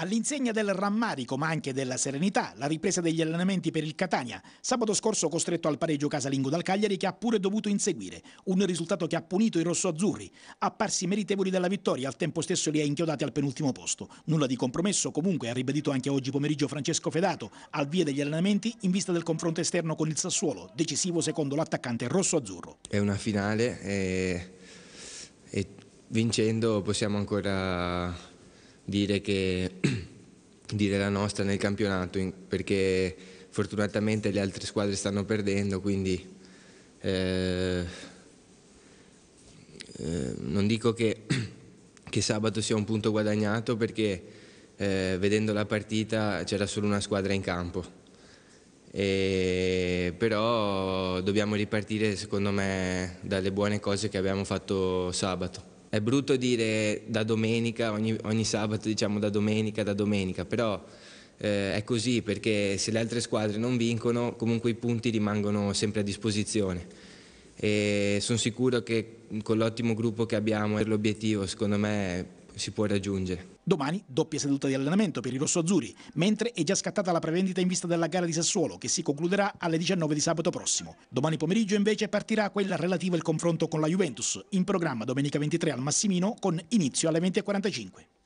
All'insegna del rammarico ma anche della serenità, la ripresa degli allenamenti per il Catania, sabato scorso costretto al pareggio casalingo dal Cagliari che ha pure dovuto inseguire, un risultato che ha punito i rossoazzurri, apparsi meritevoli della vittoria, al tempo stesso li ha inchiodati al penultimo posto. Nulla di compromesso comunque, ha ribadito anche oggi pomeriggio Francesco Fedato, al via degli allenamenti in vista del confronto esterno con il Sassuolo, decisivo secondo l'attaccante rossoazzurro. È una finale e, e vincendo possiamo ancora dire che dire la nostra nel campionato perché fortunatamente le altre squadre stanno perdendo quindi eh, eh non dico che, che, sabato sia un punto guadagnato perché eh, vedendo la partita c'era solo una squadra in campo e, però dobbiamo ripartire secondo me dalle buone cose che abbiamo fatto sabato è brutto dire da domenica, ogni, ogni sabato diciamo da domenica, da domenica, però eh, è così perché se le altre squadre non vincono comunque i punti rimangono sempre a disposizione e sono sicuro che con l'ottimo gruppo che abbiamo e l'obiettivo secondo me si può raggiungere. Domani doppia seduta di allenamento per i rossoazzurri, mentre è già scattata la prevendita in vista della gara di Sassuolo che si concluderà alle 19 di sabato prossimo. Domani pomeriggio invece partirà quella relativa al confronto con la Juventus, in programma domenica 23 al Massimino con inizio alle 20.45.